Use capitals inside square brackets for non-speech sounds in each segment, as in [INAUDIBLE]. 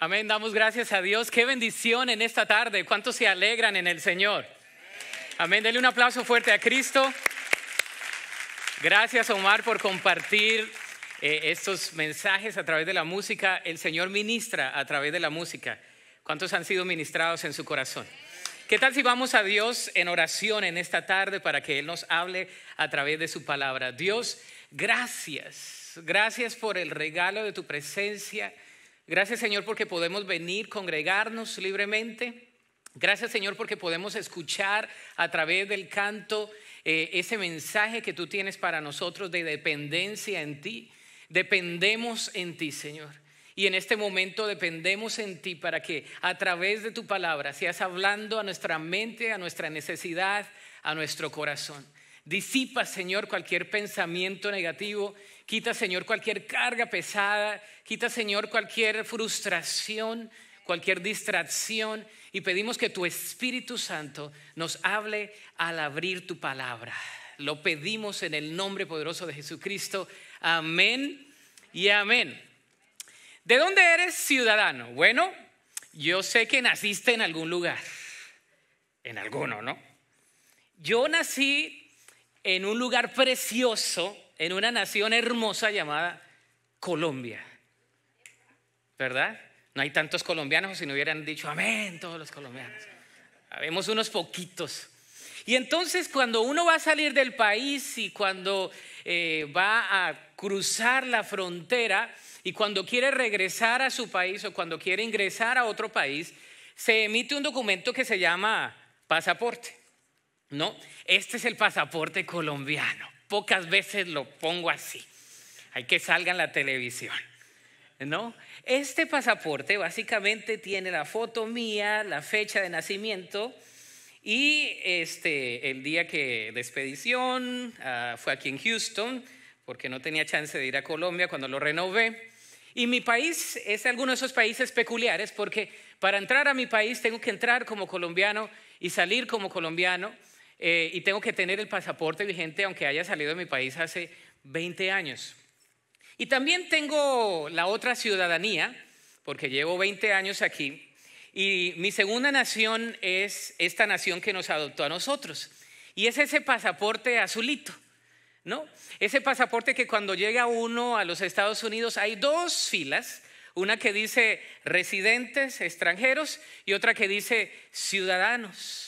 Amén, damos gracias a Dios. Qué bendición en esta tarde. ¿Cuántos se alegran en el Señor? Amén, denle un aplauso fuerte a Cristo. Gracias Omar por compartir eh, estos mensajes a través de la música. El Señor ministra a través de la música. ¿Cuántos han sido ministrados en su corazón? ¿Qué tal si vamos a Dios en oración en esta tarde para que Él nos hable a través de su palabra? Dios, gracias. Gracias por el regalo de tu presencia Gracias Señor porque podemos venir, congregarnos libremente. Gracias Señor porque podemos escuchar a través del canto eh, ese mensaje que tú tienes para nosotros de dependencia en ti. Dependemos en ti Señor. Y en este momento dependemos en ti para que a través de tu palabra seas hablando a nuestra mente, a nuestra necesidad, a nuestro corazón. Disipa, Señor, cualquier pensamiento negativo. Quita, Señor, cualquier carga pesada. Quita, Señor, cualquier frustración, cualquier distracción. Y pedimos que tu Espíritu Santo nos hable al abrir tu palabra. Lo pedimos en el nombre poderoso de Jesucristo. Amén y amén. ¿De dónde eres ciudadano? Bueno, yo sé que naciste en algún lugar. En alguno, ¿no? Yo nací en un lugar precioso, en una nación hermosa llamada Colombia. ¿Verdad? No hay tantos colombianos si no hubieran dicho amén todos los colombianos. Habemos unos poquitos. Y entonces cuando uno va a salir del país y cuando eh, va a cruzar la frontera y cuando quiere regresar a su país o cuando quiere ingresar a otro país, se emite un documento que se llama pasaporte. ¿no? Este es el pasaporte colombiano. Pocas veces lo pongo así. Hay que salga en la televisión. ¿No? Este pasaporte básicamente tiene la foto mía, la fecha de nacimiento y este, el día que de expedición ah, fue aquí en Houston, porque no tenía chance de ir a Colombia cuando lo renové. Y mi país es alguno de esos países peculiares porque para entrar a mi país tengo que entrar como colombiano y salir como colombiano. Eh, y tengo que tener el pasaporte vigente aunque haya salido de mi país hace 20 años. Y también tengo la otra ciudadanía, porque llevo 20 años aquí, y mi segunda nación es esta nación que nos adoptó a nosotros, y es ese pasaporte azulito. ¿No? Ese pasaporte que cuando llega uno a los Estados Unidos hay dos filas, una que dice residentes extranjeros y otra que dice ciudadanos.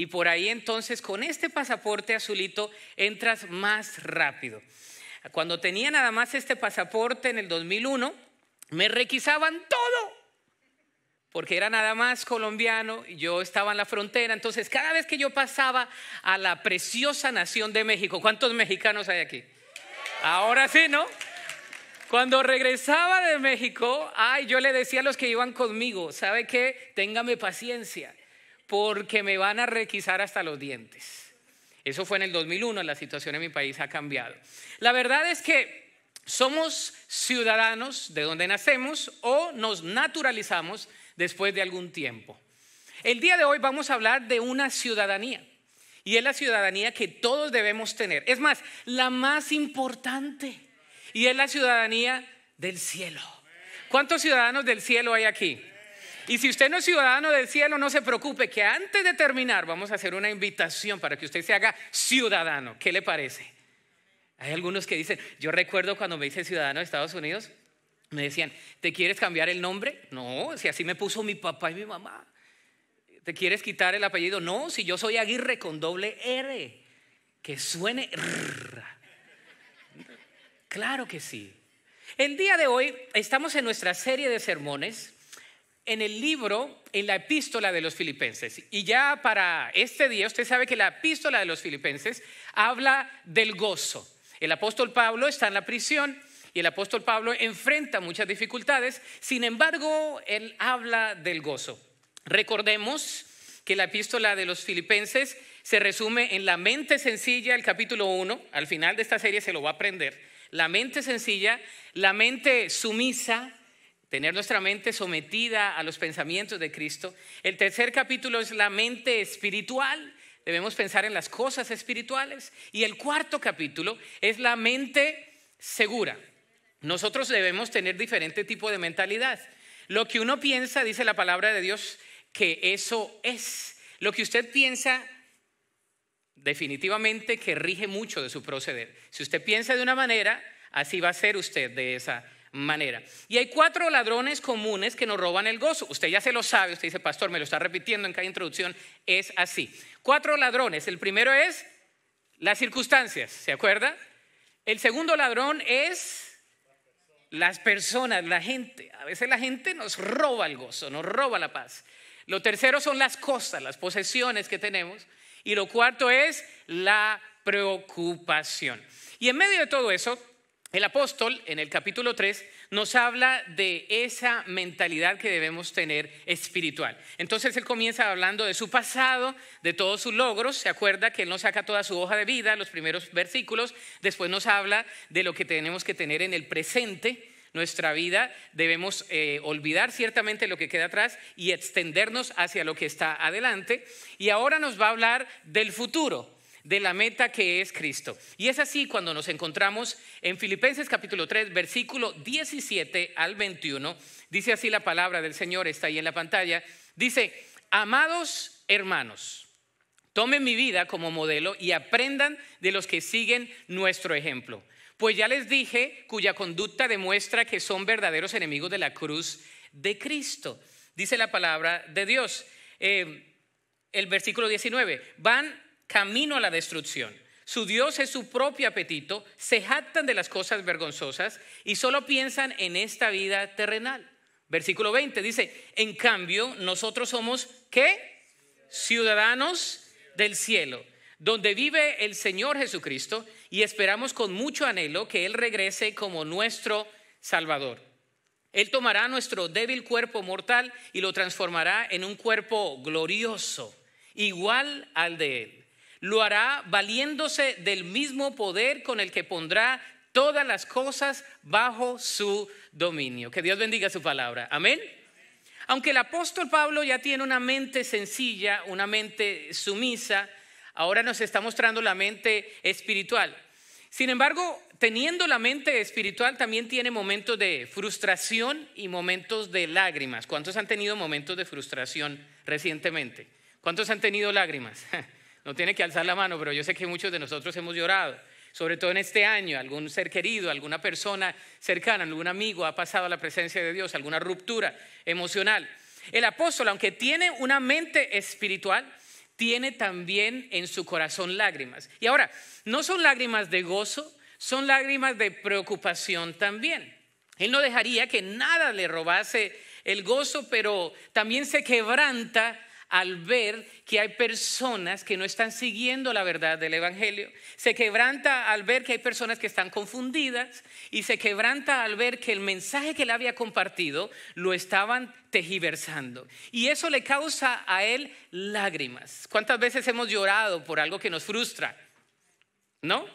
Y por ahí entonces con este pasaporte azulito entras más rápido. Cuando tenía nada más este pasaporte en el 2001, me requisaban todo, porque era nada más colombiano, y yo estaba en la frontera, entonces cada vez que yo pasaba a la preciosa nación de México, ¿cuántos mexicanos hay aquí? Ahora sí, ¿no? Cuando regresaba de México, ay, yo le decía a los que iban conmigo, ¿sabe qué? Téngame paciencia porque me van a requisar hasta los dientes. Eso fue en el 2001, la situación en mi país ha cambiado. La verdad es que somos ciudadanos de donde nacemos o nos naturalizamos después de algún tiempo. El día de hoy vamos a hablar de una ciudadanía y es la ciudadanía que todos debemos tener. Es más, la más importante y es la ciudadanía del cielo. ¿Cuántos ciudadanos del cielo hay aquí? Y si usted no es ciudadano del cielo, no se preocupe, que antes de terminar vamos a hacer una invitación para que usted se haga ciudadano. ¿Qué le parece? Hay algunos que dicen, yo recuerdo cuando me hice ciudadano de Estados Unidos, me decían, ¿te quieres cambiar el nombre? No, si así me puso mi papá y mi mamá. ¿Te quieres quitar el apellido? No, si yo soy Aguirre con doble R, que suene... Claro que sí. El día de hoy estamos en nuestra serie de sermones en el libro, en la epístola de los filipenses. Y ya para este día, usted sabe que la epístola de los filipenses habla del gozo. El apóstol Pablo está en la prisión y el apóstol Pablo enfrenta muchas dificultades, sin embargo, él habla del gozo. Recordemos que la epístola de los filipenses se resume en la mente sencilla, el capítulo 1, al final de esta serie se lo va a aprender, la mente sencilla, la mente sumisa, tener nuestra mente sometida a los pensamientos de Cristo. El tercer capítulo es la mente espiritual, debemos pensar en las cosas espirituales. Y el cuarto capítulo es la mente segura. Nosotros debemos tener diferente tipo de mentalidad. Lo que uno piensa, dice la palabra de Dios, que eso es. Lo que usted piensa definitivamente que rige mucho de su proceder. Si usted piensa de una manera, así va a ser usted de esa manera manera. Y hay cuatro ladrones comunes que nos roban el gozo. Usted ya se lo sabe, usted dice, pastor, me lo está repitiendo en cada introducción. Es así. Cuatro ladrones. El primero es las circunstancias, ¿se acuerda? El segundo ladrón es las personas, la gente. A veces la gente nos roba el gozo, nos roba la paz. Lo tercero son las cosas, las posesiones que tenemos. Y lo cuarto es la preocupación. Y en medio de todo eso, el apóstol en el capítulo 3 nos habla de esa mentalidad que debemos tener espiritual. Entonces él comienza hablando de su pasado, de todos sus logros. Se acuerda que él nos saca toda su hoja de vida, los primeros versículos. Después nos habla de lo que tenemos que tener en el presente. Nuestra vida debemos eh, olvidar ciertamente lo que queda atrás y extendernos hacia lo que está adelante. Y ahora nos va a hablar del futuro de la meta que es Cristo. Y es así cuando nos encontramos en Filipenses capítulo 3, versículo 17 al 21. Dice así la palabra del Señor, está ahí en la pantalla. Dice, amados hermanos, tomen mi vida como modelo y aprendan de los que siguen nuestro ejemplo. Pues ya les dije cuya conducta demuestra que son verdaderos enemigos de la cruz de Cristo. Dice la palabra de Dios. Eh, el versículo 19, van camino a la destrucción. Su Dios es su propio apetito, se jactan de las cosas vergonzosas y solo piensan en esta vida terrenal. Versículo 20 dice, en cambio nosotros somos ¿qué? Ciudadanos del cielo, donde vive el Señor Jesucristo y esperamos con mucho anhelo que Él regrese como nuestro Salvador. Él tomará nuestro débil cuerpo mortal y lo transformará en un cuerpo glorioso, igual al de Él lo hará valiéndose del mismo poder con el que pondrá todas las cosas bajo su dominio. Que Dios bendiga su palabra. Amén. Aunque el apóstol Pablo ya tiene una mente sencilla, una mente sumisa, ahora nos está mostrando la mente espiritual. Sin embargo, teniendo la mente espiritual también tiene momentos de frustración y momentos de lágrimas. ¿Cuántos han tenido momentos de frustración recientemente? ¿Cuántos han tenido lágrimas? [LAUGHS] No tiene que alzar la mano, pero yo sé que muchos de nosotros hemos llorado. Sobre todo en este año, algún ser querido, alguna persona cercana, algún amigo ha pasado a la presencia de Dios, alguna ruptura emocional. El apóstol, aunque tiene una mente espiritual, tiene también en su corazón lágrimas. Y ahora, no son lágrimas de gozo, son lágrimas de preocupación también. Él no dejaría que nada le robase el gozo, pero también se quebranta al ver que hay personas que no están siguiendo la verdad del Evangelio, se quebranta al ver que hay personas que están confundidas y se quebranta al ver que el mensaje que él había compartido lo estaban tejiversando. Y eso le causa a él lágrimas. ¿Cuántas veces hemos llorado por algo que nos frustra? ¿No?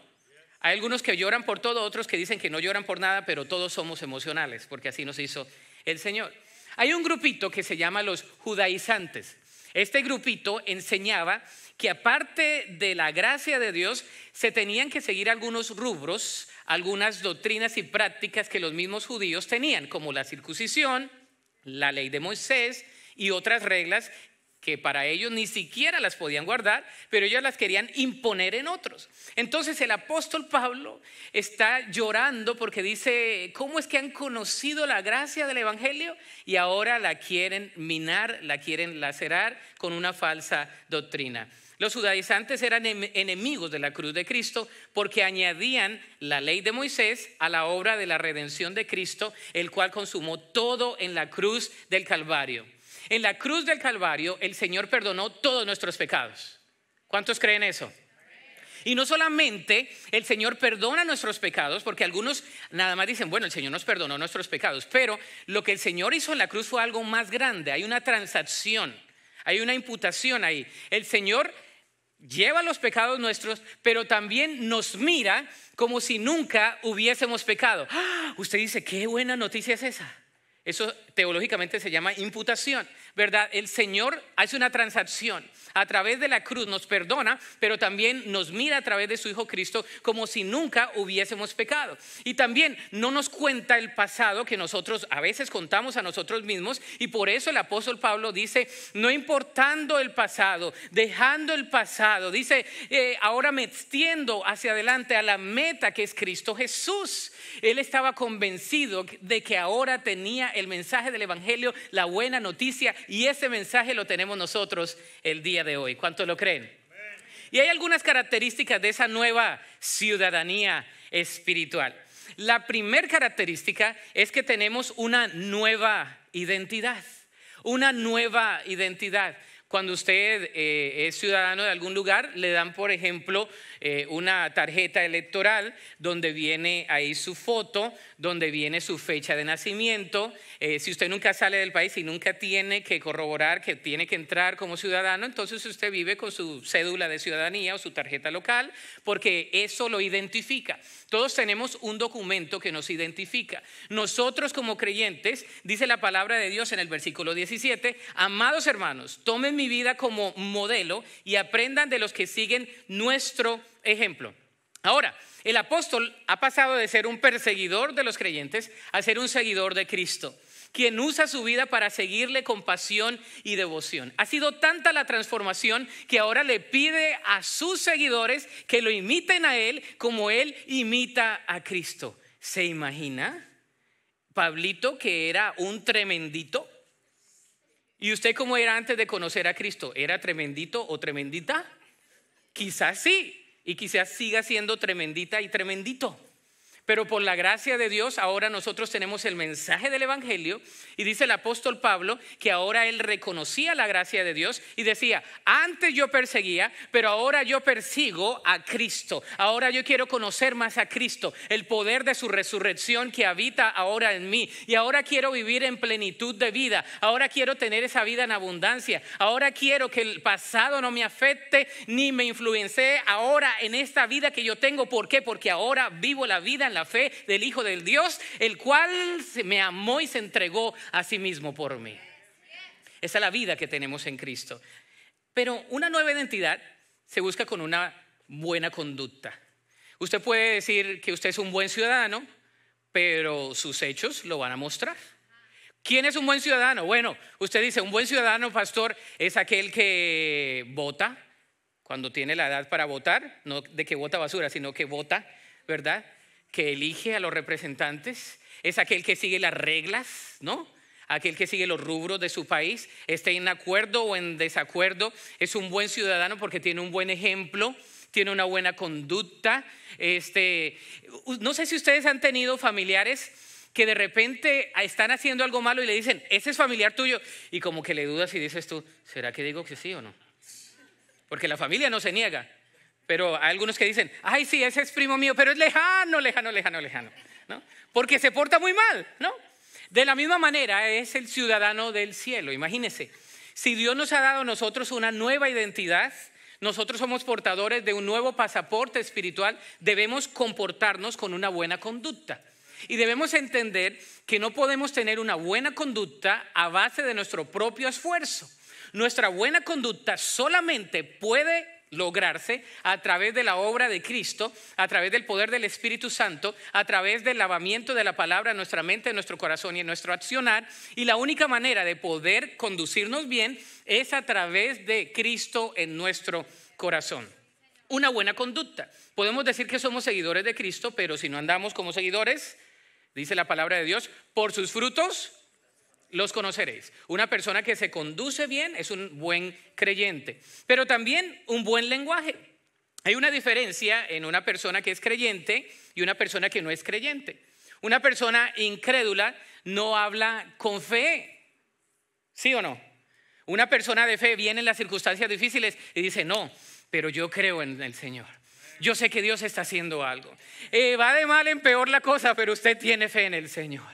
Hay algunos que lloran por todo, otros que dicen que no lloran por nada, pero todos somos emocionales, porque así nos hizo el Señor. Hay un grupito que se llama los judaizantes. Este grupito enseñaba que aparte de la gracia de Dios, se tenían que seguir algunos rubros, algunas doctrinas y prácticas que los mismos judíos tenían, como la circuncisión, la ley de Moisés y otras reglas que para ellos ni siquiera las podían guardar, pero ellos las querían imponer en otros. Entonces el apóstol Pablo está llorando porque dice, ¿cómo es que han conocido la gracia del Evangelio y ahora la quieren minar, la quieren lacerar con una falsa doctrina? Los judaizantes eran em, enemigos de la cruz de Cristo porque añadían la ley de Moisés a la obra de la redención de Cristo, el cual consumó todo en la cruz del Calvario. En la cruz del Calvario el Señor perdonó todos nuestros pecados. ¿Cuántos creen eso? Y no solamente el Señor perdona nuestros pecados, porque algunos nada más dicen, bueno, el Señor nos perdonó nuestros pecados, pero lo que el Señor hizo en la cruz fue algo más grande, hay una transacción, hay una imputación ahí. El Señor lleva los pecados nuestros, pero también nos mira como si nunca hubiésemos pecado. ¡Ah! Usted dice, qué buena noticia es esa. Eso teológicamente se llama imputación, ¿verdad? El Señor hace una transacción a través de la cruz nos perdona, pero también nos mira a través de su Hijo Cristo como si nunca hubiésemos pecado. Y también no nos cuenta el pasado que nosotros a veces contamos a nosotros mismos y por eso el apóstol Pablo dice, no importando el pasado, dejando el pasado, dice, eh, ahora me extiendo hacia adelante a la meta que es Cristo Jesús. Él estaba convencido de que ahora tenía el mensaje del Evangelio, la buena noticia, y ese mensaje lo tenemos nosotros el día de hoy. ¿Cuánto lo creen? Y hay algunas características de esa nueva ciudadanía espiritual. La primera característica es que tenemos una nueva identidad, una nueva identidad. Cuando usted eh, es ciudadano de algún lugar, le dan, por ejemplo, eh, una tarjeta electoral donde viene ahí su foto, donde viene su fecha de nacimiento. Eh, si usted nunca sale del país y nunca tiene que corroborar que tiene que entrar como ciudadano, entonces usted vive con su cédula de ciudadanía o su tarjeta local, porque eso lo identifica. Todos tenemos un documento que nos identifica. Nosotros como creyentes, dice la palabra de Dios en el versículo 17, amados hermanos, tomen mi vida como modelo y aprendan de los que siguen nuestro ejemplo. Ahora, el apóstol ha pasado de ser un perseguidor de los creyentes a ser un seguidor de Cristo quien usa su vida para seguirle con pasión y devoción. Ha sido tanta la transformación que ahora le pide a sus seguidores que lo imiten a él como él imita a Cristo. ¿Se imagina? Pablito, que era un tremendito, ¿Y usted cómo era antes de conocer a Cristo? ¿Era tremendito o tremendita? Quizás sí, y quizás siga siendo tremendita y tremendito. Pero por la gracia de Dios, ahora nosotros tenemos el mensaje del Evangelio y dice el apóstol Pablo que ahora él reconocía la gracia de Dios y decía, antes yo perseguía, pero ahora yo persigo a Cristo. Ahora yo quiero conocer más a Cristo, el poder de su resurrección que habita ahora en mí. Y ahora quiero vivir en plenitud de vida. Ahora quiero tener esa vida en abundancia. Ahora quiero que el pasado no me afecte ni me influencie ahora en esta vida que yo tengo. ¿Por qué? Porque ahora vivo la vida en la fe del Hijo del Dios, el cual me amó y se entregó a sí mismo por mí. Esa es la vida que tenemos en Cristo. Pero una nueva identidad se busca con una buena conducta. Usted puede decir que usted es un buen ciudadano, pero sus hechos lo van a mostrar. ¿Quién es un buen ciudadano? Bueno, usted dice, un buen ciudadano, pastor, es aquel que vota cuando tiene la edad para votar, no de que vota basura, sino que vota, ¿verdad? que elige a los representantes, es aquel que sigue las reglas, ¿no? Aquel que sigue los rubros de su país, esté en acuerdo o en desacuerdo, es un buen ciudadano porque tiene un buen ejemplo, tiene una buena conducta. Este, no sé si ustedes han tenido familiares que de repente están haciendo algo malo y le dicen, ese es familiar tuyo, y como que le dudas y dices tú, ¿será que digo que sí o no? Porque la familia no se niega, pero hay algunos que dicen, ay, sí, ese es primo mío, pero es lejano, lejano, lejano, lejano. ¿no? Porque se porta muy mal, ¿no? De la misma manera es el ciudadano del cielo, imagínense. Si Dios nos ha dado a nosotros una nueva identidad, nosotros somos portadores de un nuevo pasaporte espiritual, debemos comportarnos con una buena conducta. Y debemos entender que no podemos tener una buena conducta a base de nuestro propio esfuerzo. Nuestra buena conducta solamente puede lograrse a través de la obra de Cristo, a través del poder del Espíritu Santo, a través del lavamiento de la palabra en nuestra mente, en nuestro corazón y en nuestro accionar. Y la única manera de poder conducirnos bien es a través de Cristo en nuestro corazón. Una buena conducta. Podemos decir que somos seguidores de Cristo, pero si no andamos como seguidores, dice la palabra de Dios, por sus frutos los conoceréis. Una persona que se conduce bien es un buen creyente, pero también un buen lenguaje. Hay una diferencia en una persona que es creyente y una persona que no es creyente. Una persona incrédula no habla con fe, ¿sí o no? Una persona de fe viene en las circunstancias difíciles y dice, no, pero yo creo en el Señor. Yo sé que Dios está haciendo algo. Eh, va de mal en peor la cosa, pero usted tiene fe en el Señor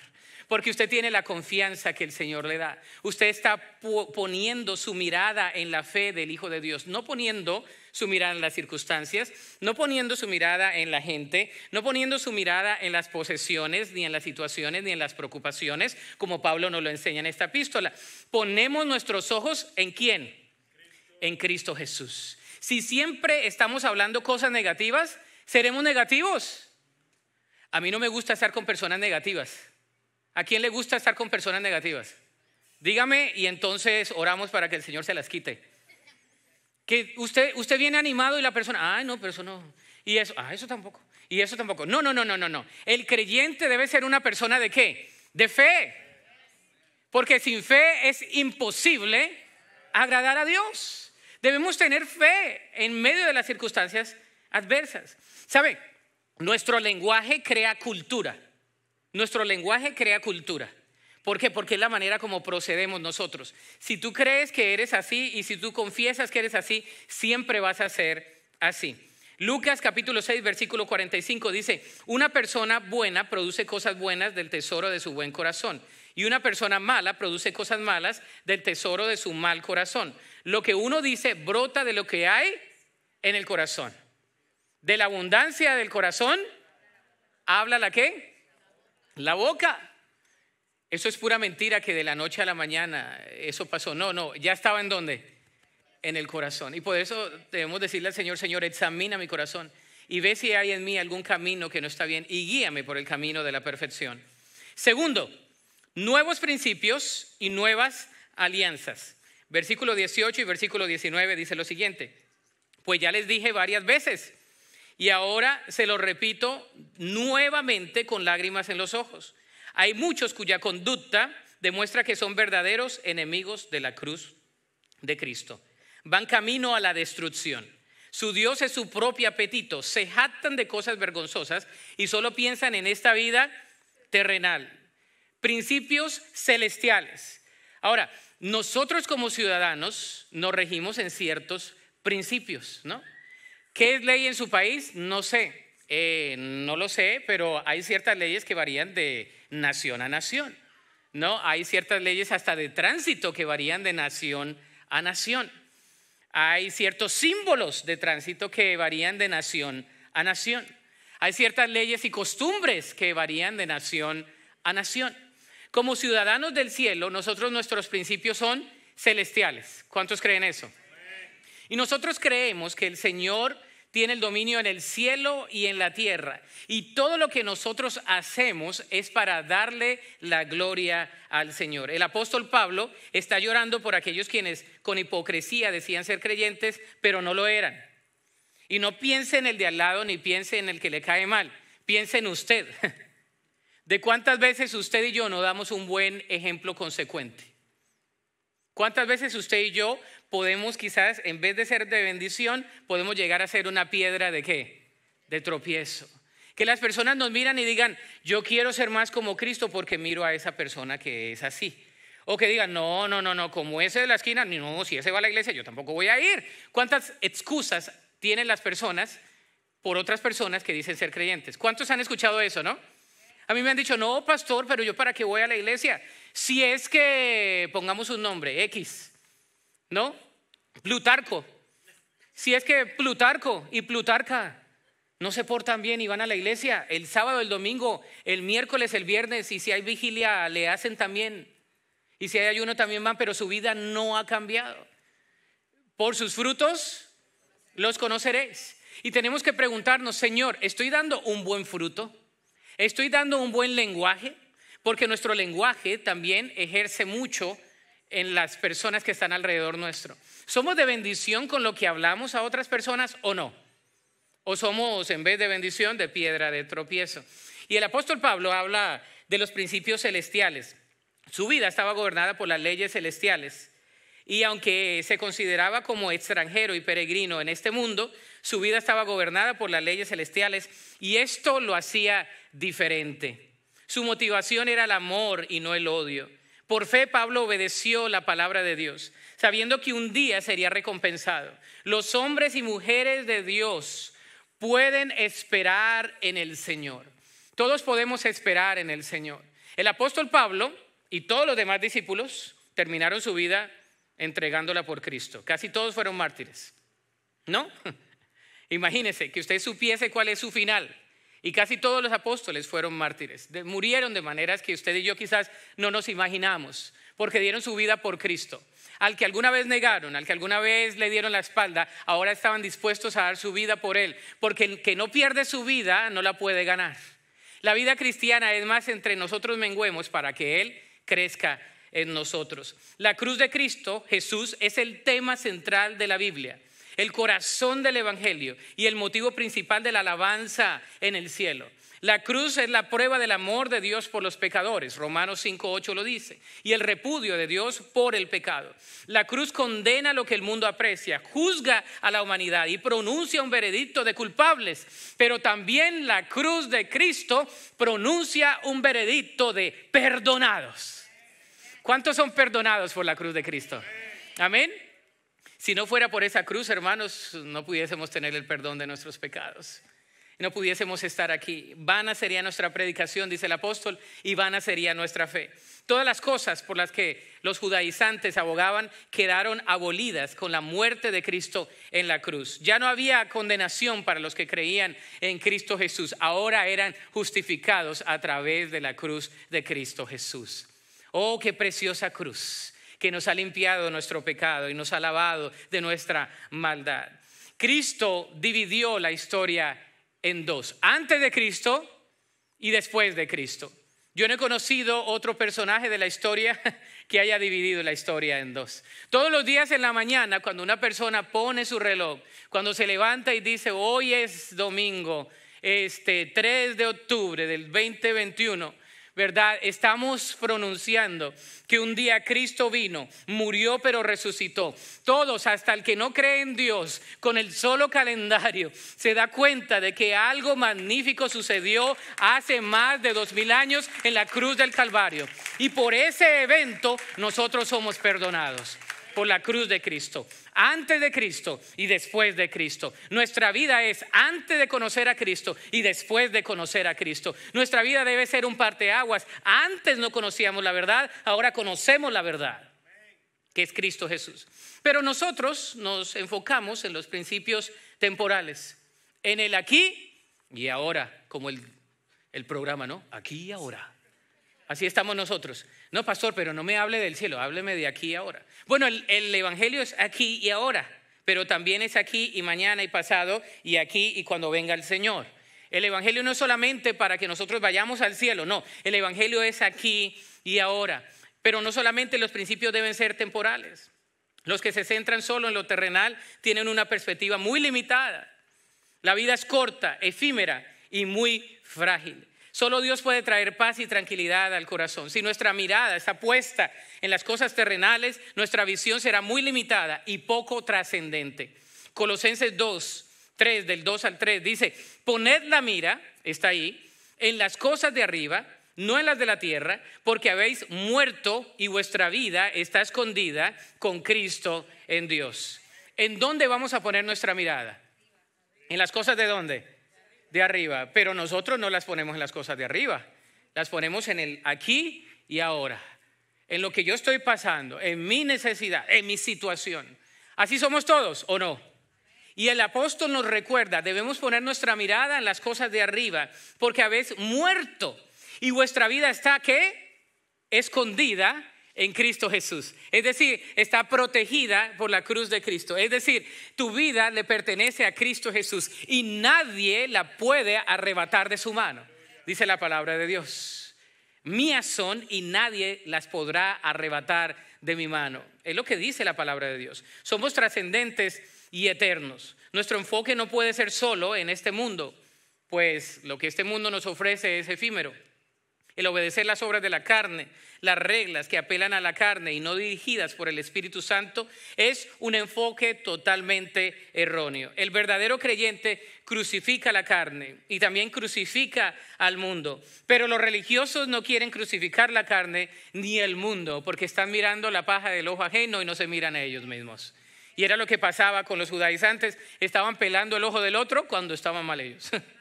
porque usted tiene la confianza que el Señor le da. Usted está poniendo su mirada en la fe del Hijo de Dios, no poniendo su mirada en las circunstancias, no poniendo su mirada en la gente, no poniendo su mirada en las posesiones, ni en las situaciones, ni en las preocupaciones, como Pablo nos lo enseña en esta epístola. Ponemos nuestros ojos en quién? En Cristo Jesús. Si siempre estamos hablando cosas negativas, seremos negativos. A mí no me gusta estar con personas negativas. ¿A quién le gusta estar con personas negativas? Dígame y entonces oramos para que el Señor se las quite. Que usted, usted viene animado y la persona, ay, no, pero eso no. Y eso, ah, eso tampoco. Y eso tampoco. No, no, no, no, no, no. El creyente debe ser una persona de qué? De fe. Porque sin fe es imposible agradar a Dios. Debemos tener fe en medio de las circunstancias adversas. ¿Sabe? Nuestro lenguaje crea cultura. Nuestro lenguaje crea cultura. ¿Por qué? Porque es la manera como procedemos nosotros. Si tú crees que eres así y si tú confiesas que eres así, siempre vas a ser así. Lucas capítulo 6, versículo 45 dice, una persona buena produce cosas buenas del tesoro de su buen corazón y una persona mala produce cosas malas del tesoro de su mal corazón. Lo que uno dice brota de lo que hay en el corazón. De la abundancia del corazón, habla la qué? la boca. Eso es pura mentira que de la noche a la mañana eh, eso pasó. No, no, ya estaba en dónde? En el corazón. Y por eso debemos decirle al Señor, Señor, examina mi corazón y ve si hay en mí algún camino que no está bien y guíame por el camino de la perfección. Segundo, nuevos principios y nuevas alianzas. Versículo 18 y versículo 19 dice lo siguiente. Pues ya les dije varias veces y ahora se lo repito nuevamente con lágrimas en los ojos. Hay muchos cuya conducta demuestra que son verdaderos enemigos de la cruz de Cristo. Van camino a la destrucción. Su Dios es su propio apetito. Se jactan de cosas vergonzosas y solo piensan en esta vida terrenal. Principios celestiales. Ahora, nosotros como ciudadanos nos regimos en ciertos principios, ¿no? ¿Qué es ley en su país? No sé, eh, no lo sé, pero hay ciertas leyes que varían de nación a nación. ¿no? Hay ciertas leyes hasta de tránsito que varían de nación a nación. Hay ciertos símbolos de tránsito que varían de nación a nación. Hay ciertas leyes y costumbres que varían de nación a nación. Como ciudadanos del cielo, nosotros nuestros principios son celestiales. ¿Cuántos creen eso? Y nosotros creemos que el Señor tiene el dominio en el cielo y en la tierra. Y todo lo que nosotros hacemos es para darle la gloria al Señor. El apóstol Pablo está llorando por aquellos quienes con hipocresía decían ser creyentes, pero no lo eran. Y no piense en el de al lado ni piense en el que le cae mal, piense en usted. [LAUGHS] ¿De cuántas veces usted y yo no damos un buen ejemplo consecuente? ¿Cuántas veces usted y yo podemos quizás, en vez de ser de bendición, podemos llegar a ser una piedra de qué? De tropiezo. Que las personas nos miran y digan, yo quiero ser más como Cristo porque miro a esa persona que es así. O que digan, no, no, no, no, como ese de la esquina, ni no, si ese va a la iglesia, yo tampoco voy a ir. ¿Cuántas excusas tienen las personas por otras personas que dicen ser creyentes? ¿Cuántos han escuchado eso, no? A mí me han dicho, no, pastor, pero yo para qué voy a la iglesia. Si es que, pongamos un nombre, X, ¿No? Plutarco. Si es que Plutarco y Plutarca no se portan bien y van a la iglesia, el sábado, el domingo, el miércoles, el viernes, y si hay vigilia le hacen también, y si hay ayuno también van, pero su vida no ha cambiado. Por sus frutos los conoceréis. Y tenemos que preguntarnos, Señor, ¿estoy dando un buen fruto? ¿Estoy dando un buen lenguaje? Porque nuestro lenguaje también ejerce mucho en las personas que están alrededor nuestro. ¿Somos de bendición con lo que hablamos a otras personas o no? ¿O somos, en vez de bendición, de piedra de tropiezo? Y el apóstol Pablo habla de los principios celestiales. Su vida estaba gobernada por las leyes celestiales. Y aunque se consideraba como extranjero y peregrino en este mundo, su vida estaba gobernada por las leyes celestiales y esto lo hacía diferente. Su motivación era el amor y no el odio. Por fe Pablo obedeció la palabra de Dios, sabiendo que un día sería recompensado. Los hombres y mujeres de Dios pueden esperar en el Señor. Todos podemos esperar en el Señor. El apóstol Pablo y todos los demás discípulos terminaron su vida entregándola por Cristo. Casi todos fueron mártires. ¿No? [LAUGHS] Imagínese que usted supiese cuál es su final. Y casi todos los apóstoles fueron mártires. murieron de maneras que usted y yo quizás no nos imaginamos, porque dieron su vida por Cristo. Al que alguna vez negaron, al que alguna vez le dieron la espalda, ahora estaban dispuestos a dar su vida por él, porque el que no pierde su vida no la puede ganar. La vida cristiana es más entre nosotros menguemos para que él crezca en nosotros. La cruz de Cristo, Jesús, es el tema central de la Biblia el corazón del Evangelio y el motivo principal de la alabanza en el cielo. La cruz es la prueba del amor de Dios por los pecadores, Romanos 5.8 lo dice, y el repudio de Dios por el pecado. La cruz condena lo que el mundo aprecia, juzga a la humanidad y pronuncia un veredicto de culpables, pero también la cruz de Cristo pronuncia un veredicto de perdonados. ¿Cuántos son perdonados por la cruz de Cristo? Amén. Si no fuera por esa cruz, hermanos, no pudiésemos tener el perdón de nuestros pecados. No pudiésemos estar aquí. Vana sería nuestra predicación, dice el apóstol, y vana sería nuestra fe. Todas las cosas por las que los judaizantes abogaban quedaron abolidas con la muerte de Cristo en la cruz. Ya no había condenación para los que creían en Cristo Jesús. Ahora eran justificados a través de la cruz de Cristo Jesús. Oh, qué preciosa cruz que nos ha limpiado nuestro pecado y nos ha lavado de nuestra maldad. Cristo dividió la historia en dos, antes de Cristo y después de Cristo. Yo no he conocido otro personaje de la historia [LAUGHS] que haya dividido la historia en dos. Todos los días en la mañana, cuando una persona pone su reloj, cuando se levanta y dice, hoy es domingo, este 3 de octubre del 2021, ¿verdad? Estamos pronunciando que un día Cristo vino, murió pero resucitó. Todos, hasta el que no cree en Dios, con el solo calendario, se da cuenta de que algo magnífico sucedió hace más de dos mil años en la cruz del Calvario. Y por ese evento nosotros somos perdonados por la cruz de Cristo, antes de Cristo y después de Cristo. Nuestra vida es antes de conocer a Cristo y después de conocer a Cristo. Nuestra vida debe ser un parteaguas. Antes no conocíamos la verdad, ahora conocemos la verdad que es Cristo Jesús. Pero nosotros nos enfocamos en los principios temporales, en el aquí y ahora, como el, el programa, ¿no? Aquí y ahora. Así estamos nosotros. No, pastor, pero no me hable del cielo, hábleme de aquí y ahora. Bueno, el, Evangelio es aquí y ahora, pero también es aquí y mañana y pasado y aquí y cuando venga el Señor. El Evangelio no es solamente para que nosotros vayamos al cielo, no, el Evangelio es aquí y ahora. Pero no solamente los principios deben ser temporales. Los que se centran solo en lo terrenal tienen una perspectiva muy limitada. La vida es corta, efímera y muy frágil. Solo Dios puede traer paz y tranquilidad al corazón. Si nuestra mirada está puesta en las cosas terrenales, nuestra visión será muy limitada y poco trascendente. Colosenses 2, 3, del 2 al 3, dice, poned la mira, está ahí, en las cosas de arriba, no en las de la tierra, porque habéis muerto y vuestra vida está escondida con Cristo en Dios. ¿En dónde vamos a poner nuestra mirada? ¿En las cosas de dónde? de arriba, pero nosotros no las ponemos en las cosas de arriba, las ponemos en el aquí y ahora, en lo que yo estoy pasando, en mi necesidad, en mi situación. Así somos todos, ¿o no? Y el apóstol nos recuerda, debemos poner nuestra mirada en las cosas de arriba, porque habéis muerto y vuestra vida está qué, escondida en Cristo Jesús. Es decir, está protegida por la cruz de Cristo. Es decir, tu vida le pertenece a Cristo Jesús y nadie la puede arrebatar de su mano, dice la palabra de Dios. Mías son y nadie las podrá arrebatar de mi mano. Es lo que dice la palabra de Dios. Somos trascendentes y eternos. Nuestro enfoque no puede ser solo en este mundo, pues lo que este mundo nos ofrece es efímero. El obedecer las obras de la carne, las reglas que apelan a la carne y no dirigidas por el Espíritu Santo, es un enfoque totalmente erróneo. El verdadero creyente crucifica la carne y también crucifica al mundo. Pero los religiosos no quieren crucificar la carne ni el mundo, porque están mirando la paja del ojo ajeno y no se miran a ellos mismos. Y era lo que pasaba con los judaizantes, estaban pelando el ojo del otro cuando estaban mal ellos. [LAUGHS]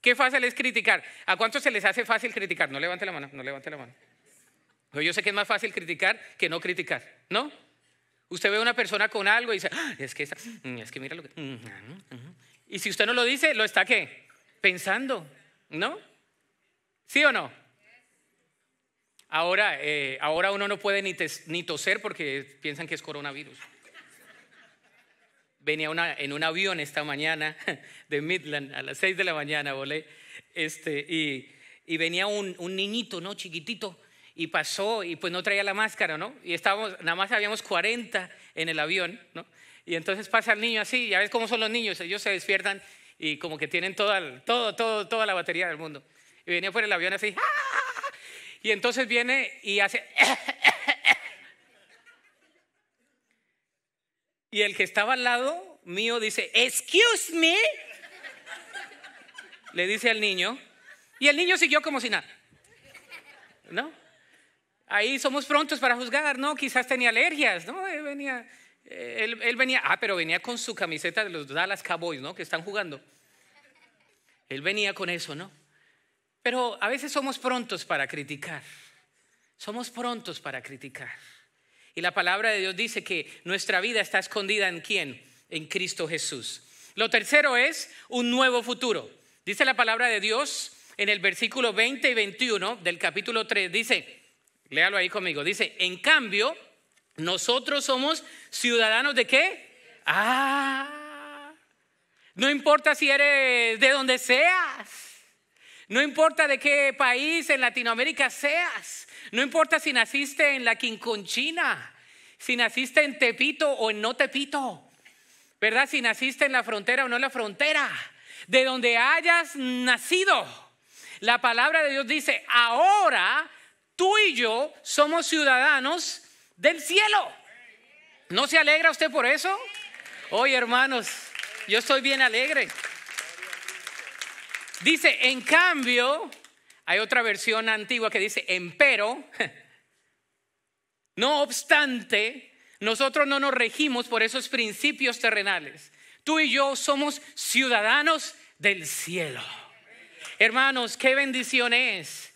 Qué fácil es criticar. ¿A cuántos se les hace fácil criticar? No levante la mano, no levante la mano. yo sé que es más fácil criticar que no criticar, ¿no? Usted ve a una persona con algo y dice, ah, es que mm, es que mira lo que. Mm, ah, y si usted no lo dice, lo está qué? Pensando, ¿no? ¿Sí o no? Ahora, eh, ahora uno no puede ni, ni toser porque piensan que es coronavirus venía en un avión esta mañana [LAUGHS] de Midland, a las seis de la mañana volé, este, y, venía un, niñito, ¿no? Chiquitito, y pasó, y pues no traía la máscara, ¿no? Y estábamos, nada más habíamos 40 en el avión, ¿no? Y entonces pasa el niño así, ya ves cómo son los niños, ellos se despiertan y como que tienen toda, todo, todo, toda la batería del mundo. Y venía por el avión así, ¡ah! y entonces viene y hace, Y el que estaba al lado mío dice, excuse me. Le dice al niño. Y el niño siguió como si nada. ¿No? Ahí somos prontos para juzgar, ¿no? Quizás tenía alergias, ¿no? Él venía, él, venía, ah, pero venía con su camiseta de los Dallas Cowboys, ¿no? Que están jugando. Él venía con eso, ¿no? Pero a veces somos prontos para criticar. Somos prontos para criticar. Y la palabra de Dios dice que nuestra vida está escondida en quién? En Cristo Jesús. Lo tercero es un nuevo futuro. Dice la palabra de Dios en el versículo 20 y 21 del capítulo 3. Dice, léalo ahí conmigo, dice, en cambio, nosotros somos ciudadanos de qué? Ah, no importa si eres de donde seas. No importa de qué país en Latinoamérica seas, no importa si naciste en la Quinconchina, si naciste en Tepito o en no Tepito, ¿verdad? Si naciste en la frontera o no en la frontera, de donde hayas nacido. La palabra de Dios dice, ahora tú y yo somos ciudadanos del cielo. ¿No se alegra usted por eso? Hoy, hermanos, yo estoy bien alegre. Dice, en cambio, hay otra versión antigua que dice, empero, no obstante, nosotros no nos regimos por esos principios terrenales. Tú y yo somos ciudadanos del cielo. Hermanos, qué bendición es.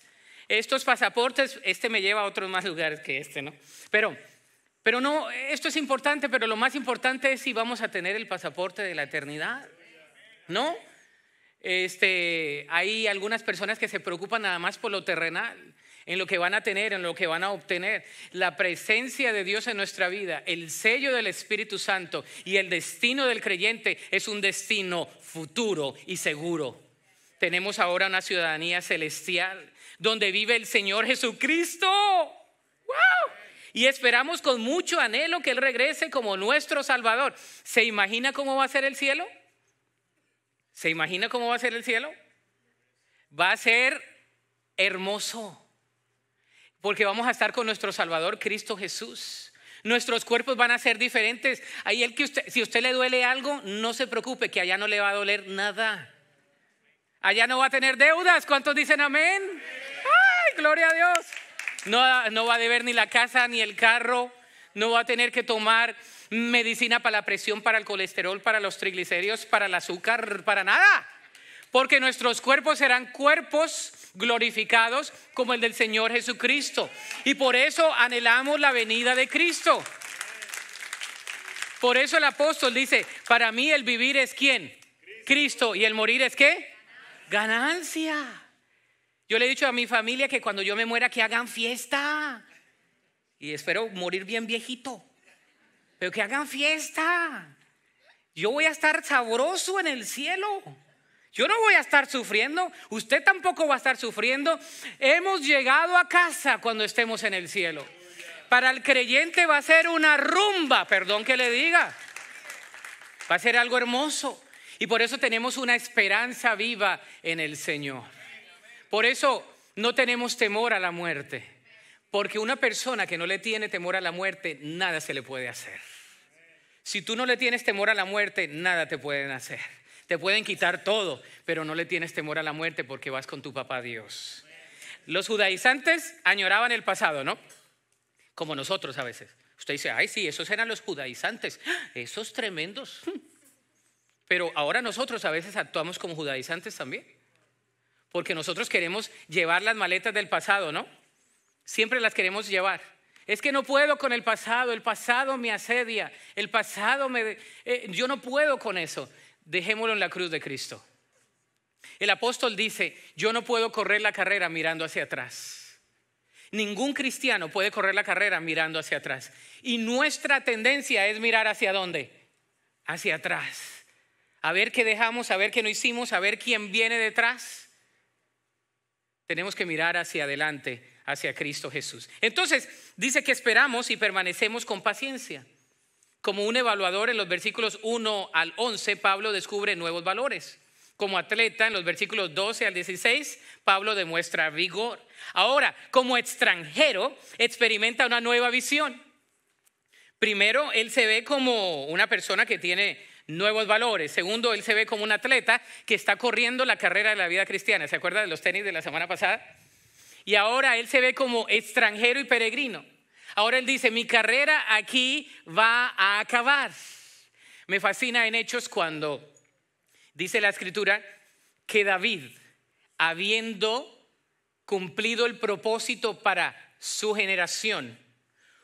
Estos pasaportes, este me lleva a otros más lugares que este, ¿no? Pero, pero no, esto es importante, pero lo más importante es si vamos a tener el pasaporte de la eternidad, ¿no? Este, hay algunas personas que se preocupan nada más por lo terrenal, en lo que van a tener, en lo que van a obtener. La presencia de Dios en nuestra vida, el sello del Espíritu Santo y el destino del creyente es un destino futuro y seguro. Tenemos ahora una ciudadanía celestial donde vive el Señor Jesucristo. ¡Wow! Y esperamos con mucho anhelo que Él regrese como nuestro Salvador. ¿Se imagina cómo va a ser el cielo? ¿Se imagina cómo va a ser el cielo? Va a ser hermoso, porque vamos a estar con nuestro Salvador Cristo Jesús. Nuestros cuerpos van a ser diferentes. Ahí el que usted, si usted le duele algo, no se preocupe, que allá no le va a doler nada. Allá no va a tener deudas. ¿Cuántos dicen amén? ¡Ay, gloria a Dios! No, no va a deber ni la casa, ni el carro, no va a tener que tomar medicina para la presión, para el colesterol, para los triglicéridos, para el azúcar, para nada. Porque nuestros cuerpos serán cuerpos glorificados como el del Señor Jesucristo. Y por eso anhelamos la venida de Cristo. Por eso el apóstol dice, para mí el vivir es quién? Cristo. ¿Y el morir es qué? Ganancia. Yo le he dicho a mi familia que cuando yo me muera que hagan fiesta y espero morir bien viejito. Pero que hagan fiesta. Yo voy a estar sabroso en el cielo. Yo no voy a estar sufriendo, usted tampoco va a estar sufriendo. Hemos llegado a casa cuando estemos en el cielo. Para el creyente va a ser una rumba, perdón que le diga. Va a ser algo hermoso. Y por eso tenemos una esperanza viva en el Señor. Por eso no tenemos temor a la muerte. Porque una persona que no le tiene temor a la muerte, nada se le puede hacer. Si tú no le tienes temor a la muerte, nada te pueden hacer. Te pueden quitar todo, pero no le tienes temor a la muerte porque vas con tu papá Dios. Los judaizantes añoraban el pasado, ¿no? Como nosotros a veces. Usted dice, ay, sí, esos eran los judaizantes, ¡Ah! esos tremendos. Pero ahora nosotros a veces actuamos como judaizantes también. Porque nosotros queremos llevar las maletas del pasado, ¿no? Siempre las queremos llevar. Es que no puedo con el pasado, el pasado me asedia, el pasado me... Eh, yo no puedo con eso. Dejémoslo en la cruz de Cristo. El apóstol dice, yo no puedo correr la carrera mirando hacia atrás. Ningún cristiano puede correr la carrera mirando hacia atrás. Y nuestra tendencia es mirar hacia dónde? Hacia atrás. A ver qué dejamos, a ver qué no hicimos, a ver quién viene detrás. Tenemos que mirar hacia adelante hacia Cristo Jesús. Entonces, dice que esperamos y permanecemos con paciencia. Como un evaluador en los versículos 1 al 11, Pablo descubre nuevos valores. Como atleta, en los versículos 12 al 16, Pablo demuestra vigor. Ahora, como extranjero, experimenta una nueva visión. Primero, él se ve como una persona que tiene nuevos valores. Segundo, él se ve como un atleta que está corriendo la carrera de la vida cristiana. ¿Se acuerdan de los tenis de la semana pasada? Y ahora él se ve como extranjero y peregrino. Ahora él dice, mi carrera aquí va a acabar. Me fascina en hechos cuando dice la escritura que David, habiendo cumplido el propósito para su generación,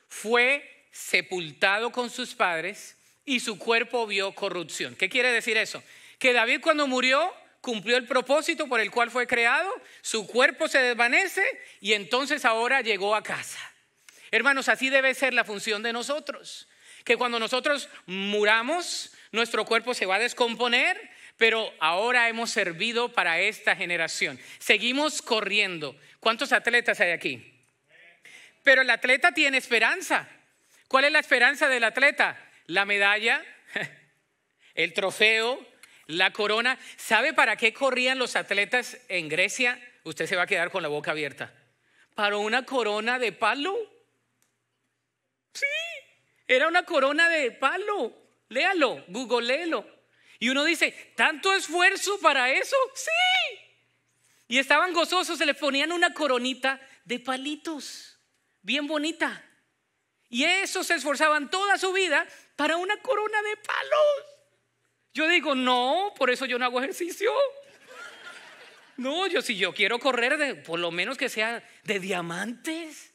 fue sepultado con sus padres y su cuerpo vio corrupción. ¿Qué quiere decir eso? Que David cuando murió cumplió el propósito por el cual fue creado, su cuerpo se desvanece y entonces ahora llegó a casa. Hermanos, así debe ser la función de nosotros, que cuando nosotros muramos, nuestro cuerpo se va a descomponer, pero ahora hemos servido para esta generación. Seguimos corriendo. ¿Cuántos atletas hay aquí? Pero el atleta tiene esperanza. ¿Cuál es la esperanza del atleta? La medalla, [LAUGHS] el trofeo, la corona, ¿sabe para qué corrían los atletas en Grecia? Usted se va a quedar con la boca abierta. ¿Para una corona de palo? Sí, era una corona de palo. Léalo, googleelo. Y uno dice, ¿tanto esfuerzo para eso? Sí. Y estaban gozosos, se les ponían una coronita de palitos, bien bonita. Y eso se esforzaban toda su vida para una corona de palos. Yo digo, no, por eso yo no hago ejercicio. No, yo si yo quiero correr, por lo menos que sea de diamantes.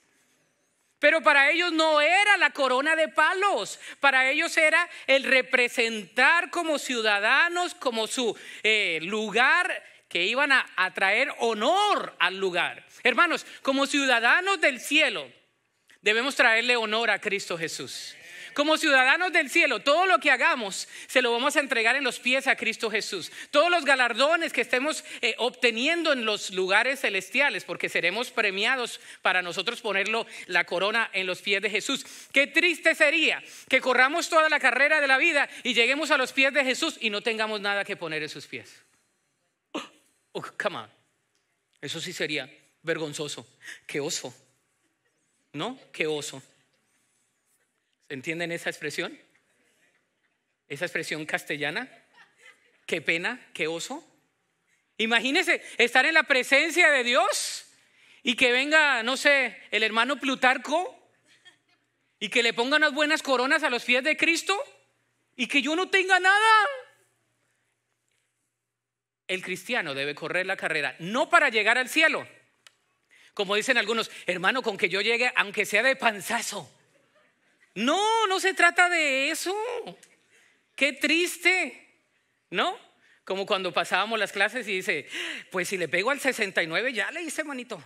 Pero para ellos no era la corona de palos, para ellos era el representar como ciudadanos, como su eh, lugar que iban a traer honor al lugar. Hermanos, como ciudadanos del cielo, debemos traerle honor a Cristo Jesús. Como ciudadanos del cielo, todo lo que hagamos se lo vamos a entregar en los pies a Cristo Jesús. Todos los galardones que estemos eh, obteniendo en los lugares celestiales, porque seremos premiados para nosotros ponerlo la corona en los pies de Jesús. Qué triste sería que corramos toda la carrera de la vida y lleguemos a los pies de Jesús y no tengamos nada que poner en sus pies. Oh, come Eso sí sería vergonzoso. Qué oso. ¿No? Qué oso. ¿Entienden esa expresión? Esa expresión castellana. Qué pena, qué oso. Imagínense estar en la presencia de Dios y que venga, no sé, el hermano Plutarco y que le ponga unas buenas coronas a los pies de Cristo y que yo no tenga nada. El cristiano debe correr la carrera, no para llegar al cielo. Como dicen algunos, hermano, con que yo llegue, aunque sea de panzazo, no, no se trata de eso. Qué triste, ¿no? Como cuando pasábamos las clases y dice, pues si le pego al 69 ya le hice manito.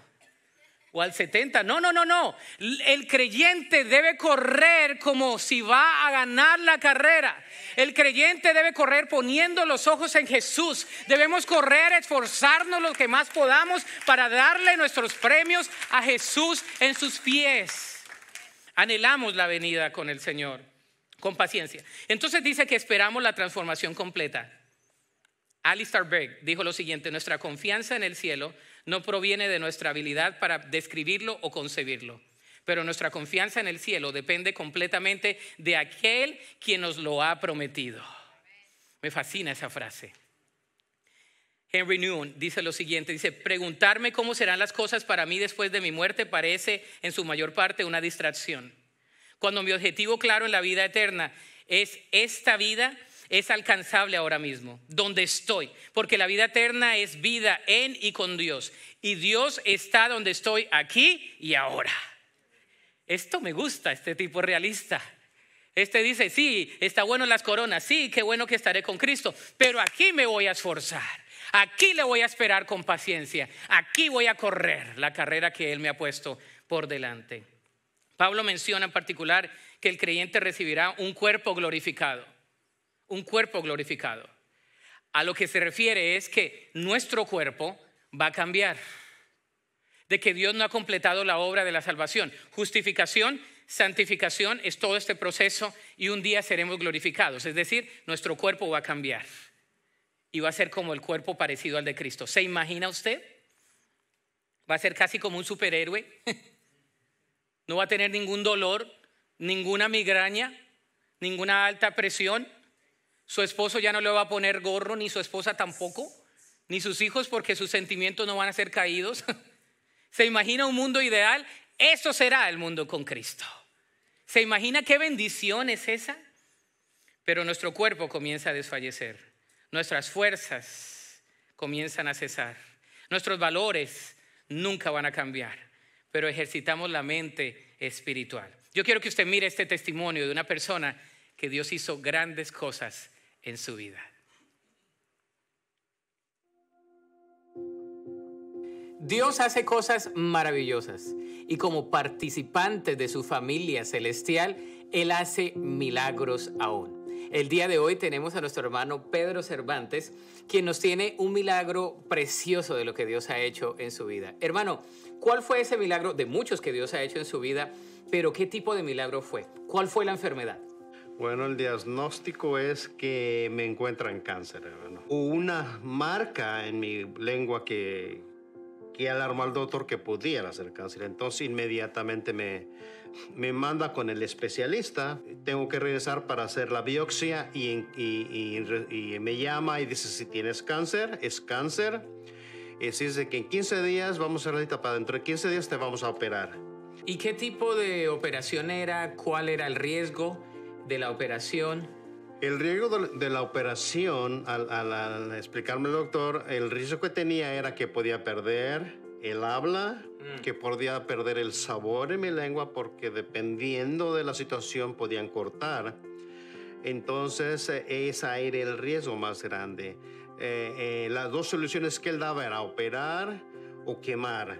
O al 70. No, no, no, no. El creyente debe correr como si va a ganar la carrera. El creyente debe correr poniendo los ojos en Jesús. Debemos correr, esforzarnos lo que más podamos para darle nuestros premios a Jesús en sus pies anhelamos la venida con el Señor, con paciencia. Entonces dice que esperamos la transformación completa. Alistair Berg dijo lo siguiente, nuestra confianza en el cielo no proviene de nuestra habilidad para describirlo o concebirlo, pero nuestra confianza en el cielo depende completamente de aquel quien nos lo ha prometido. Me fascina esa frase. Henry Newton dice lo siguiente, dice, preguntarme cómo serán las cosas para mí después de mi muerte parece en su mayor parte una distracción. Cuando mi objetivo claro en la vida eterna es esta vida, es alcanzable ahora mismo, donde estoy, porque la vida eterna es vida en y con Dios. Y Dios está donde estoy aquí y ahora. Esto me gusta, este tipo realista. Este dice, sí, está bueno las coronas, sí, qué bueno que estaré con Cristo, pero aquí me voy a esforzar. Aquí le voy a esperar con paciencia. Aquí voy a correr la carrera que Él me ha puesto por delante. Pablo menciona en particular que el creyente recibirá un cuerpo glorificado. Un cuerpo glorificado. A lo que se refiere es que nuestro cuerpo va a cambiar. De que Dios no ha completado la obra de la salvación. Justificación, santificación es todo este proceso y un día seremos glorificados. Es decir, nuestro cuerpo va a cambiar y va a ser como el cuerpo parecido al de Cristo. ¿Se imagina usted? Va a ser casi como un superhéroe. [LAUGHS] No va a tener ningún dolor, ninguna migraña, ninguna alta presión. Su esposo ya no le va a poner gorro, ni su esposa tampoco, ni sus hijos porque sus sentimientos no van a ser caídos. [LAUGHS] ¿Se imagina un mundo ideal? Eso será el mundo con Cristo. ¿Se imagina qué bendición es esa? Pero nuestro cuerpo comienza a desfallecer Nuestras fuerzas comienzan a cesar. Nuestros valores nunca van a cambiar, pero ejercitamos la mente espiritual. Yo quiero que usted mire este testimonio de una persona que Dios hizo grandes cosas en su vida. Dios hace cosas maravillosas y como participante de su familia celestial, Él hace milagros aún. El día de hoy tenemos a nuestro hermano Pedro Cervantes, quien nos tiene un milagro precioso de lo que Dios ha hecho en su vida. Hermano, ¿cuál fue ese milagro de muchos que Dios ha hecho en su vida? Pero ¿qué tipo de milagro fue? ¿Cuál fue la enfermedad? Bueno, el diagnóstico es que me encuentran cáncer, hermano. Una marca en mi lengua que, que alarmó al doctor que pudiera hacer cáncer. Entonces inmediatamente me, me manda con el especialista. Tengo que regresar para hacer la biopsia y, me llama y dice si tienes cáncer, es cáncer. Y eh, dice que en 15 días vamos a hacer la para dentro de 15 días te vamos a operar. ¿Y qué tipo de operación era? ¿Cuál era el riesgo de la operación? El riesgo de la operación, al, al, explicarme el doctor, el riesgo que tenía era que podía perder el habla, mm. que podía perder el sabor en mi lengua porque dependiendo de la situación podían cortar. Entonces, eh, ese era el riesgo más grande. Eh, eh, las dos soluciones que él daba era operar o quemar.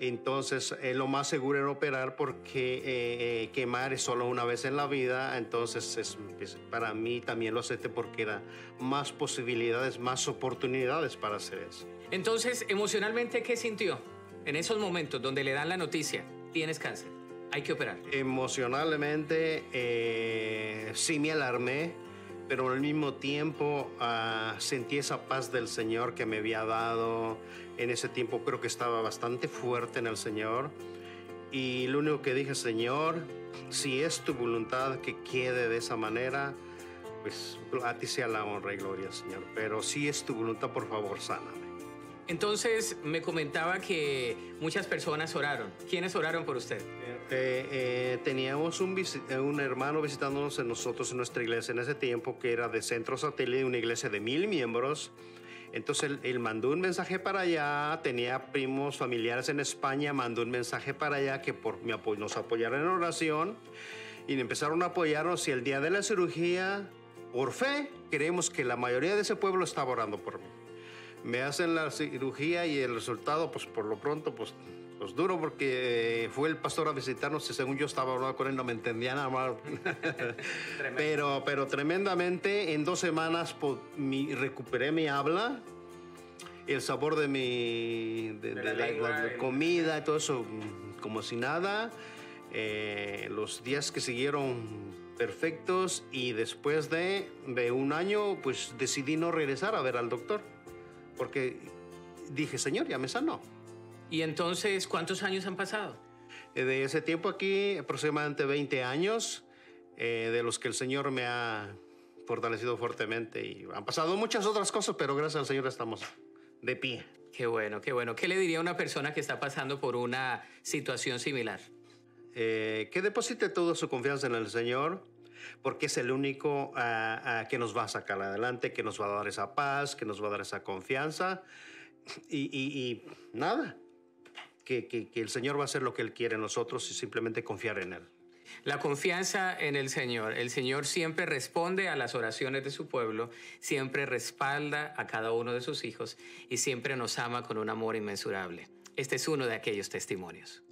Entonces, lo más seguro era operar porque eh, eh, quemar es solo una vez en la vida. Entonces, pues, para mí también lo acepté porque era más posibilidades, más oportunidades para hacer eso. Entonces, emocionalmente, ¿qué sintió en esos momentos donde le dan la noticia? Tienes cáncer, hay que operar. Emocionalmente, eh, sí me alarmé pero al mismo tiempo ah, sentí esa paz del Señor que me había dado. En ese tiempo creo que estaba bastante fuerte en el Señor. Y lo único que dije, Señor, si es tu voluntad que quede de esa manera, pues a ti sea la honra y gloria, Señor. Pero si es tu voluntad, por favor, sana. Entonces me comentaba que muchas personas oraron. ¿Quiénes oraron por usted? Eh, eh, teníamos eh, un, hermano visitándonos en nosotros en nuestra iglesia en ese tiempo que era de centro satélite, una iglesia de mil miembros. Entonces él, mandó un mensaje para allá, tenía primos familiares en España, mandó un mensaje para allá que por, nos apoyaron en oración y empezaron a apoyarnos y el día de la cirugía, por fe, creemos que la mayoría de ese pueblo estaba orando por mí me hacen la cirugía y el resultado, pues por lo pronto, pues, pues duro, porque eh, fue el pastor a visitarnos y según yo estaba hablando con él, no me entendía nada más. [LAUGHS] pero, pero tremendamente, en dos semanas pues, recuperé mi habla, el sabor de mi comida y todo eso, como si nada. Eh, los días que siguieron perfectos y después de un año pues decidí no regresar a ver al doctor porque dije, Señor, ya me sanó. ¿Y entonces cuántos años han pasado? Eh, de ese tiempo aquí, aproximadamente 20 años, eh, de los que el Señor me ha fortalecido fuertemente. Y han pasado muchas otras cosas, pero gracias al Señor estamos de pie. Qué bueno, qué bueno. ¿Qué le diría a una persona que está pasando por una situación similar? Eh, que deposite toda su confianza en el Señor, porque es el único ah, ah, que nos va a sacar adelante, que nos va a dar esa paz, que nos va a dar esa confianza y, nada, que, que el Señor va a hacer lo que Él quiere en nosotros y simplemente confiar en Él. La confianza en el Señor. El Señor siempre responde a las oraciones de su pueblo, siempre respalda a cada uno de sus hijos y siempre nos ama con un amor inmensurable. Este es uno de aquellos testimonios.